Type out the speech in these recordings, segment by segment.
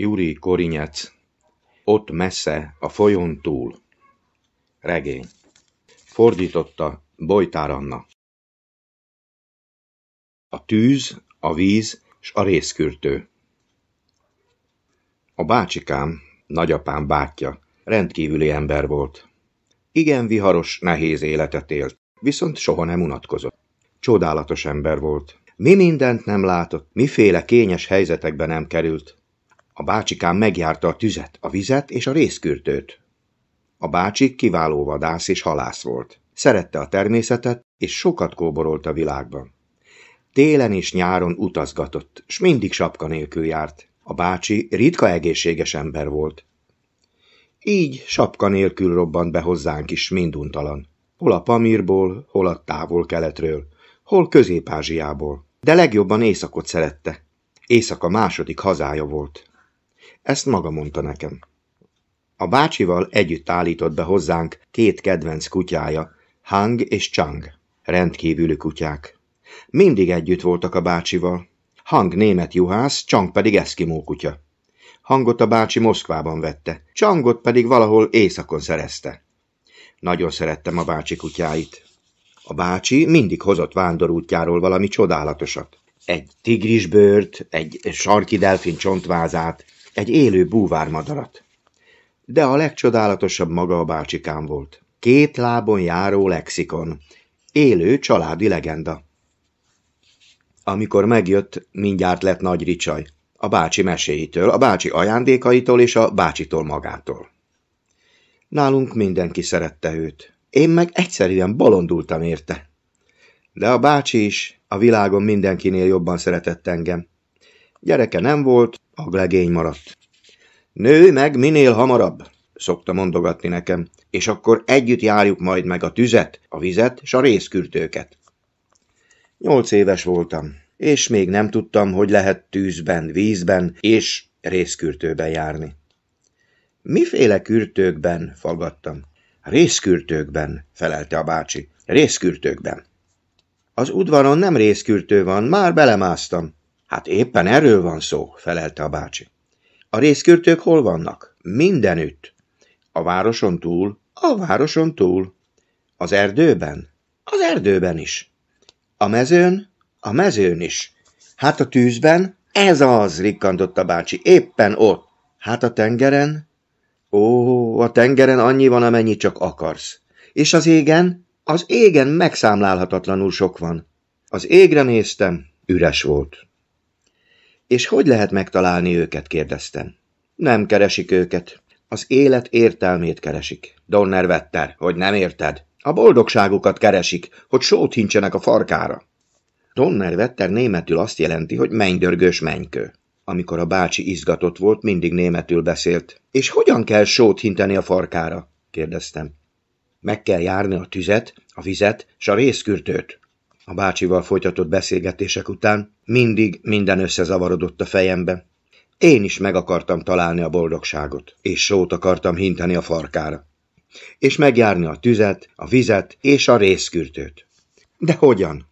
Júri Korinyec, Ott messze, a folyón túl. Regény. Fordította Bojtár Anna. A tűz, a víz és a részkürtő. A bácsikám, nagyapám bátyja, rendkívüli ember volt. Igen viharos, nehéz életet élt, viszont soha nem unatkozott. Csodálatos ember volt. Mi mindent nem látott, miféle kényes helyzetekben nem került. A bácsikám megjárta a tüzet, a vizet és a részkürtőt. A bácsik kiváló vadász és halász volt. Szerette a természetet, és sokat kóborolt a világban. Télen és nyáron utazgatott, s mindig sapka nélkül járt. A bácsi ritka egészséges ember volt. Így sapka nélkül robbant be hozzánk is minduntalan. Hol a Pamírból, hol a távol keletről, hol Közép-Ázsiából. De legjobban Északot szerette. Észak a második hazája volt. Ezt maga mondta nekem. A bácsival együtt állított be hozzánk két kedvenc kutyája, Hang és Chang, rendkívüli kutyák. Mindig együtt voltak a bácsival. Hang német juhász, Chang pedig eszkimó kutya. Hangot a bácsi Moszkvában vette, Changot pedig valahol éjszakon szerezte. Nagyon szerettem a bácsi kutyáit. A bácsi mindig hozott vándorútjáról valami csodálatosat. Egy tigrisbőrt, egy sarki delfin csontvázát, egy élő búvármadarat. De a legcsodálatosabb maga a bácsikám volt. Két lábon járó lexikon. Élő családi legenda. Amikor megjött, mindjárt lett nagy ricsaj. A bácsi meséitől, a bácsi ajándékaitól és a bácsitól magától. Nálunk mindenki szerette őt. Én meg egyszerűen bolondultam érte. De a bácsi is a világon mindenkinél jobban szeretett engem. Gyereke nem volt, aglegény maradt. Nő meg minél hamarabb, szokta mondogatni nekem, és akkor együtt járjuk majd meg a tüzet, a vizet és a részkürtőket. Nyolc éves voltam, és még nem tudtam, hogy lehet tűzben, vízben és részkürtőben járni. Miféle kürtőkben? faggattam. Részkürtőkben, felelte a bácsi. Részkürtőkben. Az udvaron nem részkürtő van, már belemásztam. Hát éppen erről van szó, felelte a bácsi. A részkürtők hol vannak? Mindenütt. A városon túl? A városon túl. Az erdőben? Az erdőben is. A mezőn? A mezőn is. Hát a tűzben? Ez az, rikkantott a bácsi, éppen ott. Hát a tengeren? Ó, a tengeren annyi van, amennyi csak akarsz. És az égen? Az égen megszámlálhatatlanul sok van. Az égre néztem, üres volt. És hogy lehet megtalálni őket? kérdeztem. Nem keresik őket. Az élet értelmét keresik. Donner Vetter, hogy nem érted? A boldogságukat keresik, hogy sót hincsenek a farkára. Donner Vetter németül azt jelenti, hogy mennydörgős mennykő. Amikor a bácsi izgatott volt, mindig németül beszélt. És hogyan kell sót hinteni a farkára? kérdeztem. Meg kell járni a tüzet, a vizet és a vészkürtőt a bácsival folytatott beszélgetések után mindig minden összezavarodott a fejembe. Én is meg akartam találni a boldogságot, és sót akartam hinteni a farkára, és megjárni a tüzet, a vizet és a részkürtőt. De hogyan?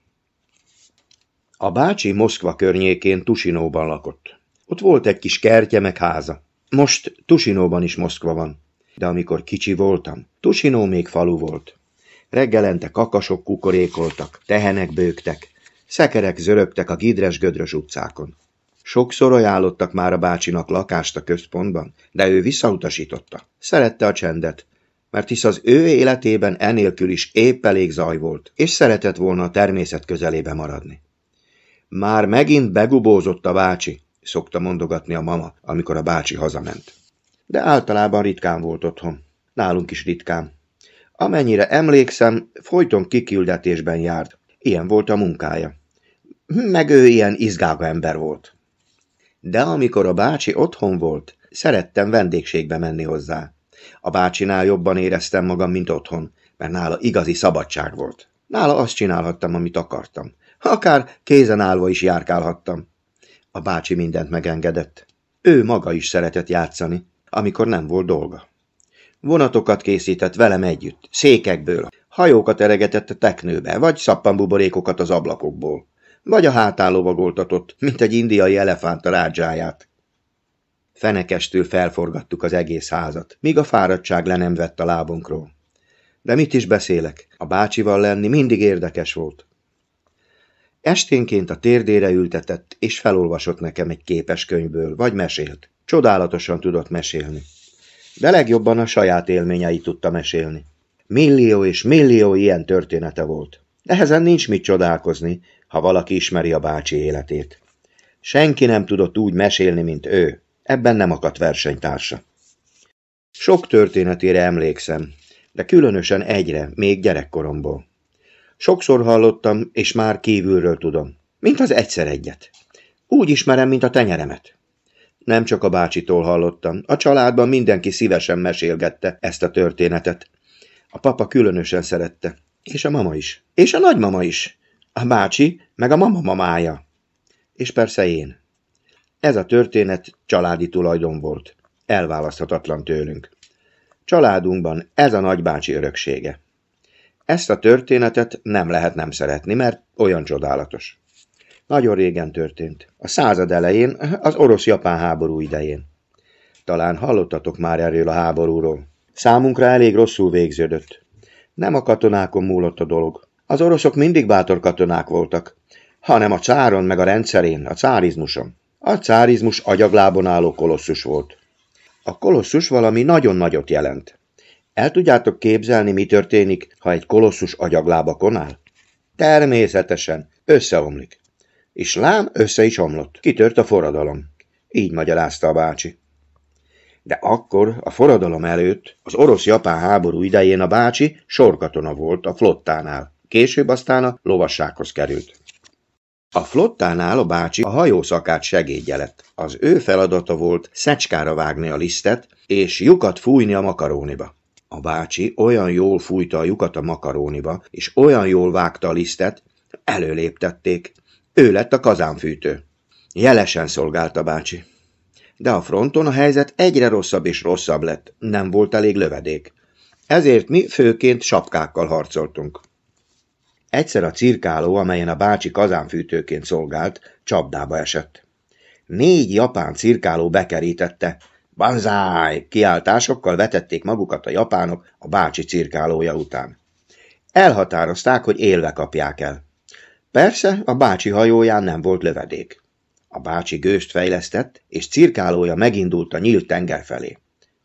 A bácsi Moszkva környékén Tusinóban lakott. Ott volt egy kis kertje meg háza. Most Tusinóban is Moszkva van. De amikor kicsi voltam, Tusinó még falu volt. Reggelente kakasok kukorékoltak, tehenek bőgtek, szekerek zörögtek a gidres-gödrös utcákon. Sokszor ajánlottak már a bácsinak lakást a központban, de ő visszautasította. Szerette a csendet, mert hisz az ő életében enélkül is épp elég zaj volt, és szeretett volna a természet közelébe maradni. Már megint begubózott a bácsi, szokta mondogatni a mama, amikor a bácsi hazament. De általában ritkán volt otthon. Nálunk is ritkán. Amennyire emlékszem, folyton kiküldetésben járt. Ilyen volt a munkája. Meg ő ilyen izgága ember volt. De amikor a bácsi otthon volt, szerettem vendégségbe menni hozzá. A bácsinál jobban éreztem magam, mint otthon, mert nála igazi szabadság volt. Nála azt csinálhattam, amit akartam. Akár kézen állva is járkálhattam. A bácsi mindent megengedett. Ő maga is szeretett játszani, amikor nem volt dolga. Vonatokat készített velem együtt, székekből, hajókat eregetett a teknőbe, vagy szappanbuborékokat az ablakokból, vagy a hátán lovagoltatott, mint egy indiai elefánt a rádzsáját. Fenekestül felforgattuk az egész házat, míg a fáradtság le nem vett a lábunkról. De mit is beszélek, a bácsival lenni mindig érdekes volt. Esténként a térdére ültetett, és felolvasott nekem egy képes könyvből, vagy mesélt. Csodálatosan tudott mesélni de legjobban a saját élményeit tudta mesélni. Millió és millió ilyen története volt. Ehezen nincs mit csodálkozni, ha valaki ismeri a bácsi életét. Senki nem tudott úgy mesélni, mint ő. Ebben nem akadt versenytársa. Sok történetére emlékszem, de különösen egyre, még gyerekkoromból. Sokszor hallottam, és már kívülről tudom. Mint az egyszer egyet. Úgy ismerem, mint a tenyeremet. Nem csak a bácsitól hallottam. A családban mindenki szívesen mesélgette ezt a történetet. A papa különösen szerette. És a mama is. És a nagymama is. A bácsi, meg a mama mamája. És persze én. Ez a történet családi tulajdon volt. Elválaszthatatlan tőlünk. Családunkban ez a nagybácsi öröksége. Ezt a történetet nem lehet nem szeretni, mert olyan csodálatos. Nagyon régen történt. A század elején, az orosz-japán háború idején. Talán hallottatok már erről a háborúról. Számunkra elég rosszul végződött. Nem a katonákon múlott a dolog. Az oroszok mindig bátor katonák voltak, hanem a cáron meg a rendszerén, a cárizmuson. A cárizmus agyaglábon álló kolosszus volt. A kolosszus valami nagyon nagyot jelent. El tudjátok képzelni, mi történik, ha egy kolosszus agyaglábakon áll? Természetesen, összeomlik és lám össze is omlott. Kitört a forradalom. Így magyarázta a bácsi. De akkor, a forradalom előtt, az orosz-japán háború idején a bácsi sorkatona volt a flottánál. Később aztán a lovassághoz került. A flottánál a bácsi a hajószakát segédje lett. Az ő feladata volt szecskára vágni a lisztet, és lyukat fújni a makaróniba. A bácsi olyan jól fújta a lyukat a makaróniba, és olyan jól vágta a lisztet, előléptették, ő lett a kazánfűtő. Jelesen szolgálta bácsi. De a fronton a helyzet egyre rosszabb és rosszabb lett, nem volt elég lövedék. Ezért mi főként sapkákkal harcoltunk. Egyszer a cirkáló, amelyen a bácsi kazánfűtőként szolgált, csapdába esett. Négy japán cirkáló bekerítette. Banzáj! Kiáltásokkal vetették magukat a japánok a bácsi cirkálója után. Elhatározták, hogy élve kapják el. Persze, a bácsi hajóján nem volt lövedék. A bácsi gőst fejlesztett, és cirkálója megindult a nyílt tenger felé.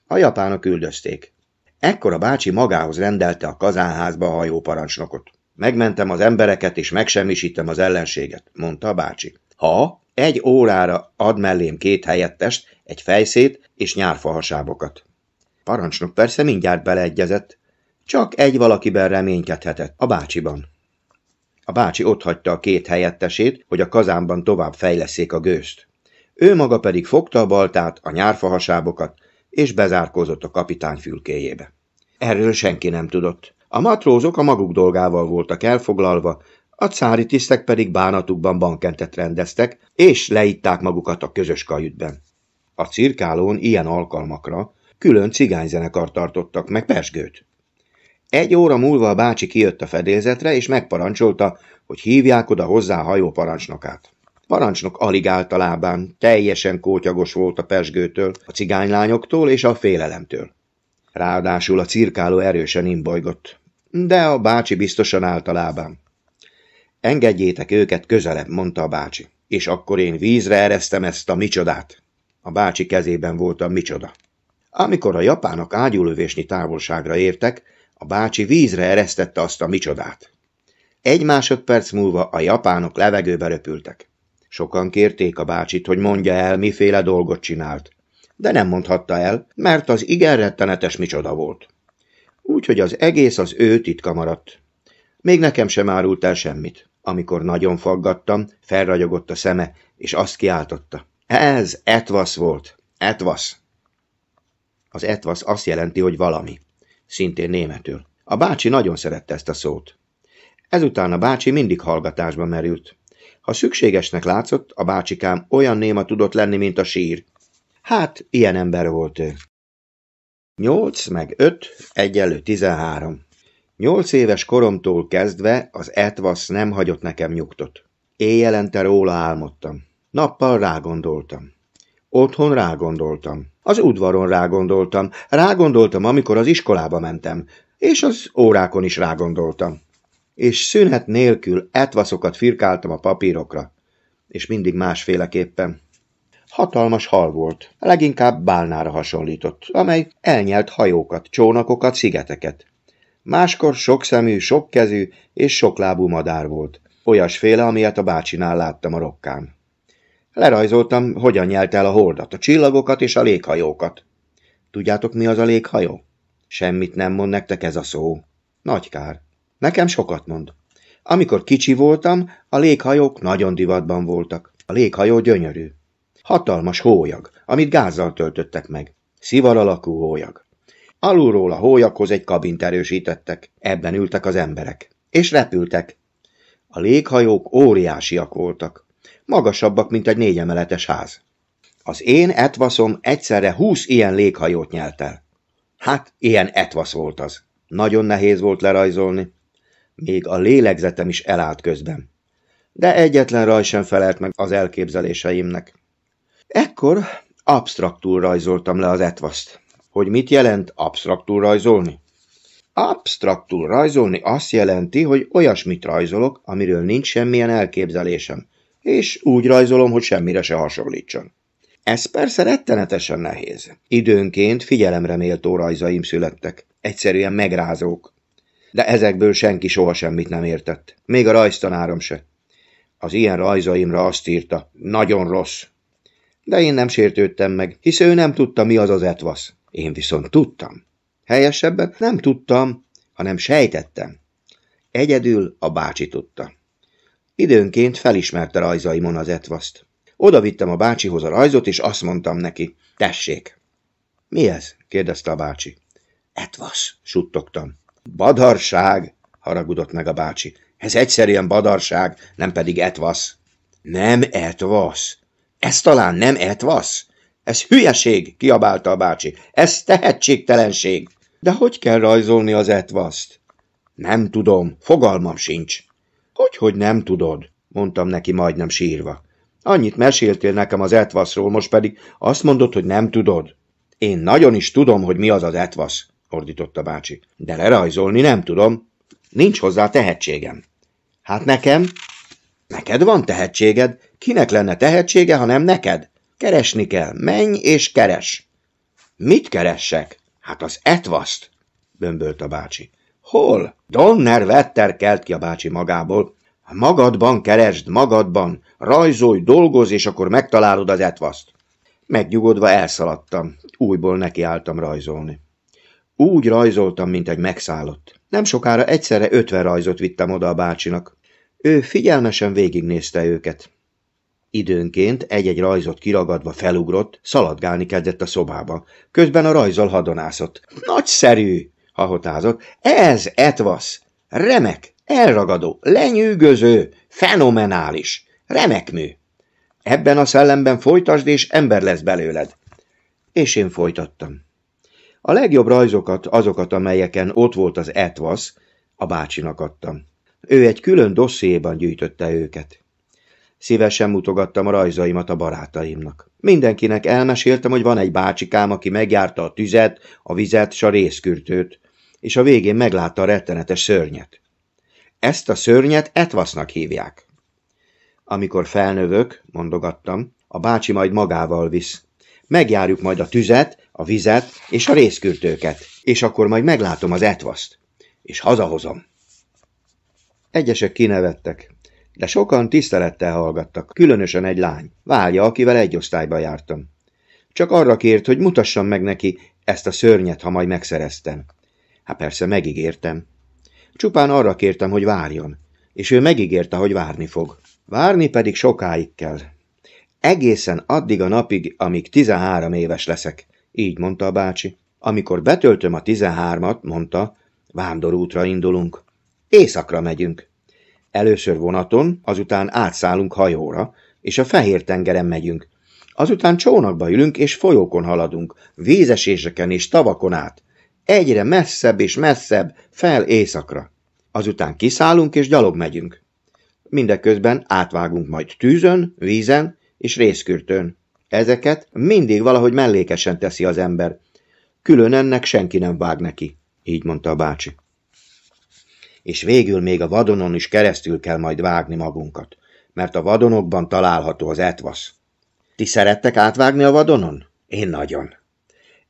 A japánok üldözték. Ekkor a bácsi magához rendelte a kazánházba a hajóparancsnokot. Megmentem az embereket, és megsemmisítem az ellenséget, mondta a bácsi. Ha egy órára ad mellém két helyettest, egy fejszét és nyárfahasábokat. Parancsnok persze mindjárt beleegyezett. Csak egy valakiben reménykedhetett, a bácsiban. A bácsi otthagyta a két helyettesét, hogy a kazánban tovább fejleszék a gőzt. Ő maga pedig fogta a baltát, a nyárfahasábokat, és bezárkózott a kapitány fülkéjébe. Erről senki nem tudott. A matrózok a maguk dolgával voltak elfoglalva, a cári tisztek pedig bánatukban bankentet rendeztek, és leitták magukat a közös kajütben. A cirkálón ilyen alkalmakra külön cigányzenekar tartottak, meg pesgőt. Egy óra múlva a bácsi kijött a fedélzetre, és megparancsolta, hogy hívják oda hozzá a hajó parancsnokát. Parancsnok alig állt a lábán, teljesen kótyagos volt a pesgőtől, a cigánylányoktól és a félelemtől. Ráadásul a cirkáló erősen imbolygott, de a bácsi biztosan állt a lábán. Engedjétek őket közelebb, mondta a bácsi, és akkor én vízre eresztem ezt a micsodát. A bácsi kezében volt a micsoda. Amikor a japánok ágyulövésnyi távolságra értek, a bácsi vízre eresztette azt a micsodát. Egy másodperc múlva a japánok levegőbe repültek. Sokan kérték a bácsit, hogy mondja el, miféle dolgot csinált, de nem mondhatta el, mert az igen rettenetes micsoda volt. Úgyhogy az egész az ő titka maradt. Még nekem sem árult el semmit. Amikor nagyon faggattam, felragyogott a szeme, és azt kiáltotta. Ez etvasz volt. Etvasz. Az etvasz azt jelenti, hogy valami szintén németül. A bácsi nagyon szerette ezt a szót. Ezután a bácsi mindig hallgatásba merült. Ha szükségesnek látszott, a bácsikám olyan néma tudott lenni, mint a sír. Hát, ilyen ember volt ő. Nyolc meg öt egyenlő tizenhárom. Nyolc éves koromtól kezdve az etvasz nem hagyott nekem nyugtot. Éjjelente róla álmodtam. Nappal rágondoltam. Otthon rágondoltam. Az udvaron rágondoltam. Rágondoltam, amikor az iskolába mentem. És az órákon is rágondoltam. És szünet nélkül etvaszokat firkáltam a papírokra. És mindig másféleképpen. Hatalmas hal volt, leginkább bálnára hasonlított, amely elnyelt hajókat, csónakokat, szigeteket. Máskor sokszemű, sokkezű és soklábú madár volt, olyasféle, amilyet a bácsinál láttam a rokkán. Lerajzoltam, hogyan nyelt el a hordat, a csillagokat és a léghajókat. Tudjátok, mi az a léghajó? Semmit nem mond nektek ez a szó. Nagy kár. Nekem sokat mond. Amikor kicsi voltam, a léghajók nagyon divatban voltak. A léghajó gyönyörű. Hatalmas hólyag, amit gázzal töltöttek meg. Szivar alakú hólyag. Alulról a hólyaghoz egy kabint erősítettek. Ebben ültek az emberek. És repültek. A léghajók óriásiak voltak magasabbak, mint egy négyemeletes ház. Az én etvaszom egyszerre húsz ilyen léghajót nyelt el. Hát, ilyen etvasz volt az. Nagyon nehéz volt lerajzolni. Még a lélegzetem is elállt közben. De egyetlen rajz sem felelt meg az elképzeléseimnek. Ekkor absztraktul rajzoltam le az etvaszt. Hogy mit jelent absztraktul rajzolni? Absztraktul rajzolni azt jelenti, hogy olyasmit rajzolok, amiről nincs semmilyen elképzelésem, és úgy rajzolom, hogy semmire se hasonlítson. Ez persze rettenetesen nehéz. Időnként figyelemre méltó rajzaim születtek. Egyszerűen megrázók. De ezekből senki soha semmit nem értett. Még a rajztanárom se. Az ilyen rajzaimra azt írta, nagyon rossz. De én nem sértődtem meg, hisz ő nem tudta, mi az az etvasz. Én viszont tudtam. Helyesebben nem tudtam, hanem sejtettem. Egyedül a bácsi tudta. Időnként felismerte rajzaimon az etvaszt. Oda vittem a bácsihoz a rajzot, és azt mondtam neki, tessék. Mi ez? kérdezte a bácsi. Etvasz, suttogtam. Badarság, haragudott meg a bácsi. Ez egyszerűen badarság, nem pedig etvasz. Nem etvasz. Ez talán nem etvasz? Ez hülyeség, kiabálta a bácsi. Ez tehetségtelenség. De hogy kell rajzolni az etvaszt? Nem tudom, fogalmam sincs. Hogy hogy nem tudod, mondtam neki majdnem sírva. Annyit meséltél nekem az etvaszról, most pedig azt mondod, hogy nem tudod. Én nagyon is tudom, hogy mi az az etvasz, ordította bácsi. De lerajzolni nem tudom. Nincs hozzá tehetségem. Hát nekem? Neked van tehetséged? Kinek lenne tehetsége, ha nem neked? Keresni kell. Menj és keres. Mit keressek? Hát az etvaszt, bömbölt a bácsi. Hol? Donner Vetter kelt ki a bácsi magából. Magadban keresd, magadban, rajzolj, dolgozz, és akkor megtalálod az etvaszt. Megnyugodva elszaladtam, újból nekiálltam rajzolni. Úgy rajzoltam, mint egy megszállott. Nem sokára egyszerre ötven rajzot vittem oda a bácsinak. Ő figyelmesen végignézte őket. Időnként egy-egy rajzot kiragadva felugrott, szaladgálni kezdett a szobába. Közben a rajzol hadonászott. Nagyszerű! hahotázott. Ez etvasz! Remek, elragadó, lenyűgöző, fenomenális, remek mű. Ebben a szellemben folytasd, és ember lesz belőled. És én folytattam. A legjobb rajzokat, azokat, amelyeken ott volt az etvasz, a bácsinak adtam. Ő egy külön dossziéban gyűjtötte őket. Szívesen mutogattam a rajzaimat a barátaimnak. Mindenkinek elmeséltem, hogy van egy bácsikám, aki megjárta a tüzet, a vizet s a részkürtőt, és a végén meglátta a rettenetes szörnyet. Ezt a szörnyet Etvasznak hívják. Amikor felnövök, mondogattam, a bácsi majd magával visz. Megjárjuk majd a tüzet, a vizet és a részkürtőket, és akkor majd meglátom az Etvaszt, és hazahozom. Egyesek kinevettek, de sokan tisztelettel hallgattak, különösen egy lány, Válja, akivel egy osztályba jártam. Csak arra kért, hogy mutassam meg neki ezt a szörnyet, ha majd megszereztem. Hát persze megígértem. Csupán arra kértem, hogy várjon, és ő megígérte, hogy várni fog. Várni pedig sokáig kell. Egészen addig a napig, amíg 13 éves leszek, így mondta a bácsi. Amikor betöltöm a 13-at, mondta, vándorútra indulunk. Északra megyünk. Először vonaton, azután átszállunk hajóra, és a Fehér-tengeren megyünk. Azután csónakba ülünk, és folyókon haladunk, vízeséseken és tavakon át. Egyre messzebb és messzebb, fel éjszakra. Azután kiszállunk, és gyalog megyünk. Mindeközben átvágunk majd tűzön, vízen és részkürtön. Ezeket mindig valahogy mellékesen teszi az ember. Külön ennek senki nem vág neki, így mondta a bácsi és végül még a vadonon is keresztül kell majd vágni magunkat, mert a vadonokban található az etvasz. Ti szerettek átvágni a vadonon? Én nagyon.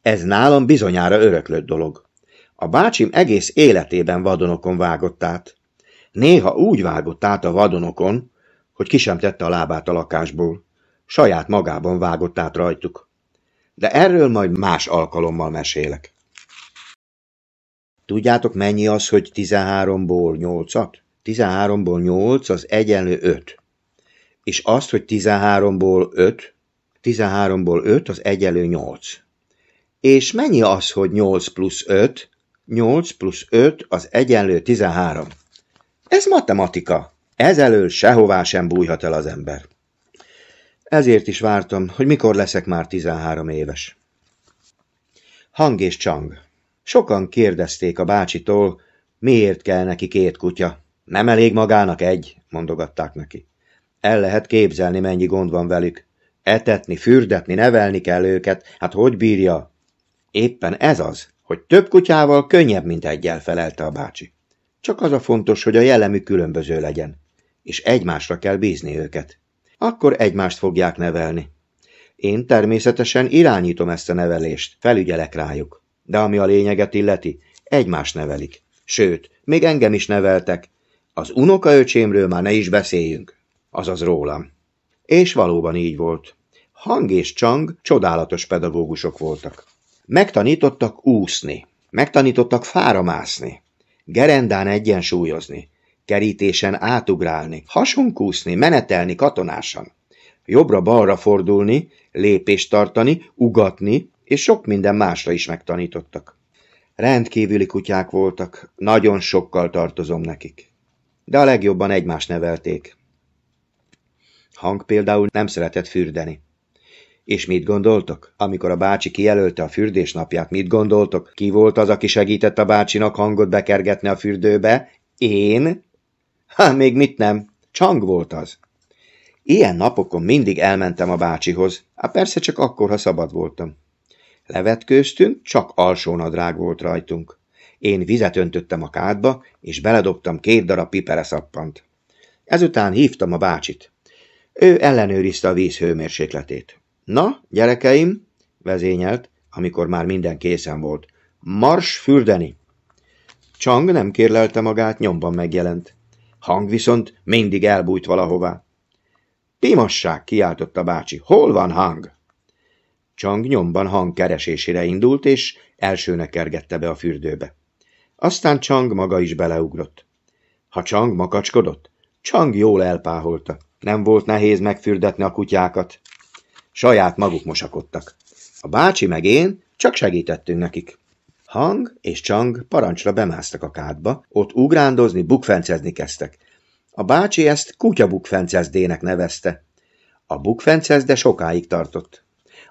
Ez nálam bizonyára öröklött dolog. A bácsim egész életében vadonokon vágott át. Néha úgy vágott át a vadonokon, hogy ki sem tette a lábát a lakásból. Saját magában vágott át rajtuk. De erről majd más alkalommal mesélek. Tudjátok mennyi az, hogy 13-ból 8-at? 13-ból 8 az egyenlő 5. És azt, hogy 13-ból 5, 13-ból 5 az egyenlő 8. És mennyi az, hogy 8 plusz 5? 8 plusz 5 az egyenlő 13. Ez matematika. Ezelől sehová sem bújhat el az ember. Ezért is vártam, hogy mikor leszek már 13 éves. Hang és csang. Sokan kérdezték a bácsitól, miért kell neki két kutya. Nem elég magának egy, mondogatták neki. El lehet képzelni, mennyi gond van velük. Etetni, fürdetni, nevelni kell őket, hát hogy bírja? Éppen ez az, hogy több kutyával könnyebb, mint egyel, felelte a bácsi. Csak az a fontos, hogy a jellemű különböző legyen, és egymásra kell bízni őket. Akkor egymást fogják nevelni. Én természetesen irányítom ezt a nevelést, felügyelek rájuk. De ami a lényeget illeti, egymást nevelik. Sőt, még engem is neveltek. Az unokaöcsémről már ne is beszéljünk. Azaz rólam. És valóban így volt. Hang és Csang csodálatos pedagógusok voltak. Megtanítottak úszni, megtanítottak fára mászni, gerendán egyensúlyozni, kerítésen átugrálni, hasonkúszni, menetelni katonásan, jobbra-balra fordulni, lépést tartani, ugatni, és sok minden másra is megtanítottak. Rendkívüli kutyák voltak, nagyon sokkal tartozom nekik. De a legjobban egymást nevelték. Hank például nem szeretett fürdeni. És mit gondoltok? Amikor a bácsi kijelölte a fürdés napját, mit gondoltok? Ki volt az, aki segített a bácsinak hangot bekergetni a fürdőbe? Én? Há, még mit nem. Csang volt az. Ilyen napokon mindig elmentem a bácsihoz. Hát persze csak akkor, ha szabad voltam. Levetkőztünk, csak alsónadrág volt rajtunk. Én vizet öntöttem a kádba, és beledobtam két darab pipereszappant. Ezután hívtam a bácsit. Ő ellenőrizte a víz hőmérsékletét. Na, gyerekeim, vezényelt, amikor már minden készen volt. Mars fürdeni! Csang nem kérlelte magát, nyomban megjelent. Hang viszont mindig elbújt valahová. Pimasság, kiáltotta bácsi. Hol van hang? Csang nyomban hang keresésére indult, és elsőnek ergette be a fürdőbe. Aztán Csang maga is beleugrott. Ha Csang makacskodott, Csang jól elpáholta. Nem volt nehéz megfürdetni a kutyákat. Saját maguk mosakodtak. A bácsi meg én csak segítettünk nekik. Hang és Csang parancsra bemásztak a kádba, ott ugrándozni, bukfencezni kezdtek. A bácsi ezt kutyabukfencezdének nevezte. A bukfencezde sokáig tartott.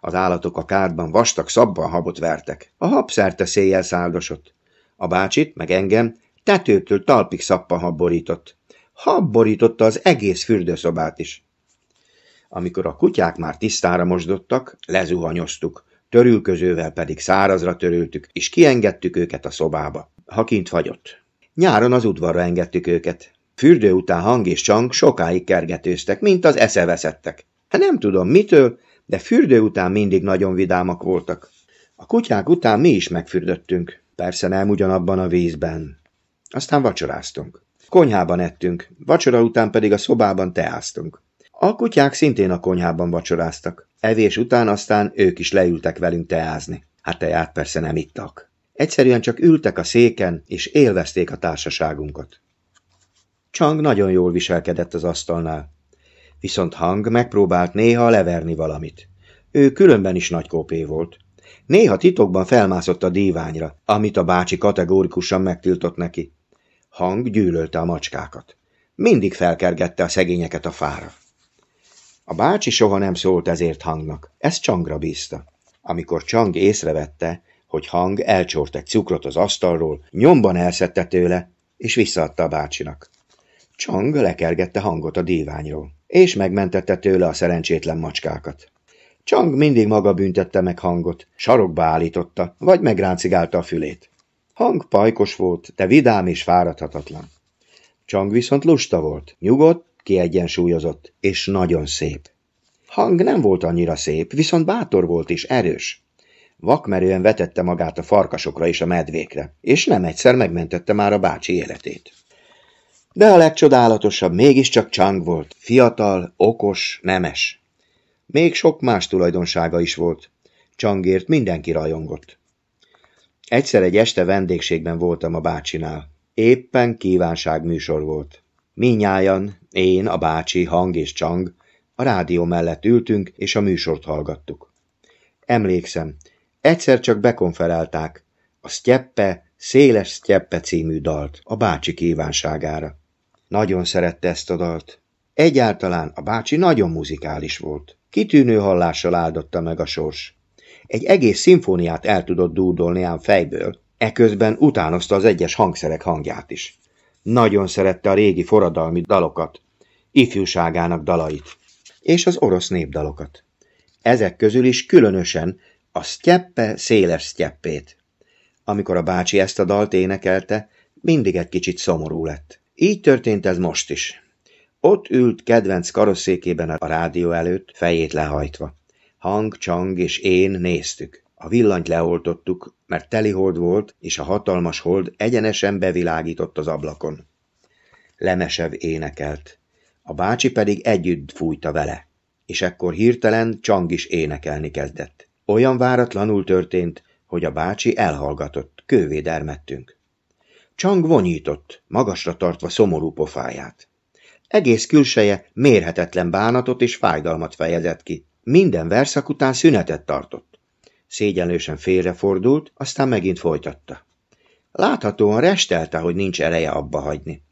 Az állatok a kárban vastag szabban habot vertek. A hab szerte széjjel száldosott. A bácsit, meg engem, tetőtől talpig szappan habborított. Habborította az egész fürdőszobát is. Amikor a kutyák már tisztára mosdottak, lezuhanyoztuk, törülközővel pedig szárazra törültük, és kiengedtük őket a szobába, ha kint fagyott. Nyáron az udvarra engedtük őket. Fürdő után hang és csang sokáig kergetőztek, mint az eszeveszettek. Hát nem tudom mitől, de fürdő után mindig nagyon vidámak voltak. A kutyák után mi is megfürdöttünk, persze nem ugyanabban a vízben. Aztán vacsoráztunk. Konyhában ettünk, vacsora után pedig a szobában teáztunk. A kutyák szintén a konyhában vacsoráztak. Evés után aztán ők is leültek velünk teázni. Hát teát persze nem ittak. Egyszerűen csak ültek a széken, és élvezték a társaságunkat. Csang nagyon jól viselkedett az asztalnál viszont hang megpróbált néha leverni valamit. Ő különben is nagy kópé volt. Néha titokban felmászott a díványra, amit a bácsi kategórikusan megtiltott neki. Hang gyűlölte a macskákat. Mindig felkergette a szegényeket a fára. A bácsi soha nem szólt ezért hangnak, Ez Csangra bízta. Amikor Csang észrevette, hogy hang elcsort egy cukrot az asztalról, nyomban elszedte tőle, és visszaadta a bácsinak. Csang lekergette hangot a díványról és megmentette tőle a szerencsétlen macskákat. Csang mindig maga büntette meg hangot, sarokba állította, vagy megráncigálta a fülét. Hang pajkos volt, de vidám és fáradhatatlan. Csang viszont lusta volt, nyugodt, kiegyensúlyozott, és nagyon szép. Hang nem volt annyira szép, viszont bátor volt és erős. Vakmerően vetette magát a farkasokra és a medvékre, és nem egyszer megmentette már a bácsi életét. De a legcsodálatosabb mégiscsak Chang volt, fiatal, okos, nemes. Még sok más tulajdonsága is volt. Csangért mindenki rajongott. Egyszer egy este vendégségben voltam a bácsinál. Éppen kívánság műsor volt. Minnyájan, én, a bácsi, Hang és Csang, a rádió mellett ültünk, és a műsort hallgattuk. Emlékszem, egyszer csak bekonferálták a Sztyeppe, Széles Sztyeppe című dalt a bácsi kívánságára. Nagyon szerette ezt a dalt. Egyáltalán a bácsi nagyon muzikális volt. Kitűnő hallással áldotta meg a sors. Egy egész szimfóniát el tudott dúdolni ám fejből, eközben utánozta az egyes hangszerek hangját is. Nagyon szerette a régi forradalmi dalokat, ifjúságának dalait, és az orosz népdalokat. Ezek közül is különösen a sztyeppe széles sztyeppét. Amikor a bácsi ezt a dalt énekelte, mindig egy kicsit szomorú lett. Így történt ez most is. Ott ült kedvenc karosszékében a rádió előtt, fejét lehajtva. Hang, Csang és én néztük. A villanyt leoltottuk, mert telihold volt, és a hatalmas hold egyenesen bevilágított az ablakon. Lemesev énekelt. A bácsi pedig együtt fújta vele. És ekkor hirtelen Csang is énekelni kezdett. Olyan váratlanul történt, hogy a bácsi elhallgatott, kővé dermedtünk. Csang vonyított, magasra tartva szomorú pofáját. Egész külseje mérhetetlen bánatot és fájdalmat fejezett ki. Minden verszak után szünetet tartott. Szégyenlősen félrefordult, aztán megint folytatta. Láthatóan restelte, hogy nincs ereje abba hagyni.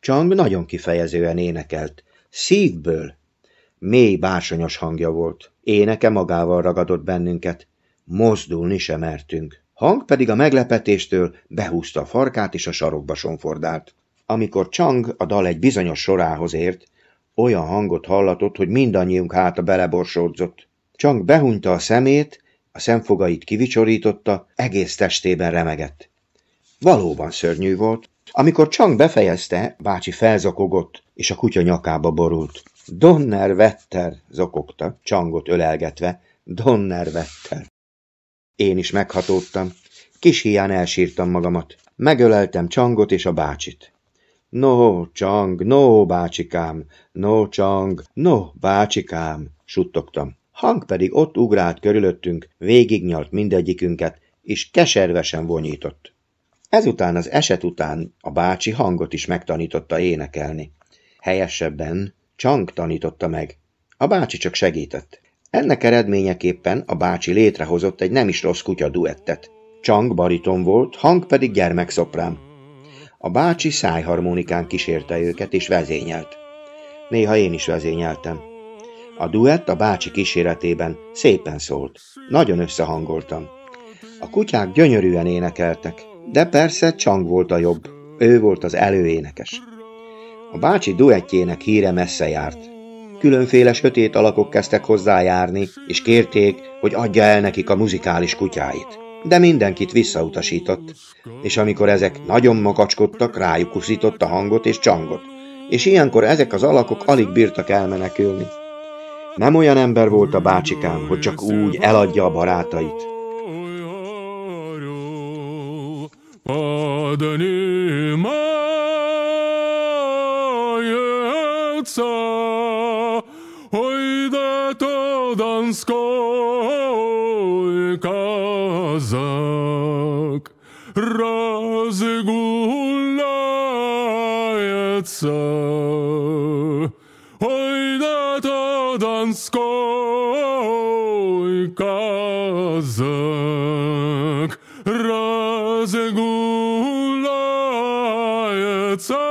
Csang nagyon kifejezően énekelt. Szívből. Mély, bársonyos hangja volt. Éneke magával ragadott bennünket. Mozdulni sem mertünk. Hang pedig a meglepetéstől behúzta a farkát és a sarokba sonfordált. Amikor Chang a dal egy bizonyos sorához ért, olyan hangot hallatott, hogy mindannyiunk háta beleborsódzott. Chang behunyta a szemét, a szemfogait kivicsorította, egész testében remegett. Valóban szörnyű volt. Amikor Csang befejezte, bácsi felzakogott, és a kutya nyakába borult. Donner Vetter zokogta, Csangot ölelgetve. Donner Vetter. Én is meghatódtam. Kis hián elsírtam magamat. Megöleltem Csangot és a bácsit. No, Csang, no, bácsikám, no, Csang, no, bácsikám, suttogtam. Hang pedig ott ugrált körülöttünk, végignyalt mindegyikünket, és keservesen vonyított. Ezután az eset után a bácsi hangot is megtanította énekelni. Helyesebben Csang tanította meg. A bácsi csak segített. Ennek eredményeképpen a bácsi létrehozott egy nem is rossz kutya duettet. Chang bariton volt, hang pedig gyermekszoprán. A bácsi szájharmonikán kísérte őket és vezényelt. Néha én is vezényeltem. A duett a bácsi kíséretében szépen szólt. Nagyon összehangoltam. A kutyák gyönyörűen énekeltek, de persze Chang volt a jobb. Ő volt az előénekes. A bácsi duettjének híre messze járt különféle sötét alakok kezdtek hozzájárni, és kérték, hogy adja el nekik a muzikális kutyáit. De mindenkit visszautasított, és amikor ezek nagyon makacskodtak, rájuk uszított a hangot és csangot, és ilyenkor ezek az alakok alig bírtak elmenekülni. Nem olyan ember volt a bácsikám, hogy csak úgy eladja a barátait. so Донской казак разгуляется. Ой, да-то Донской казак разгуляется.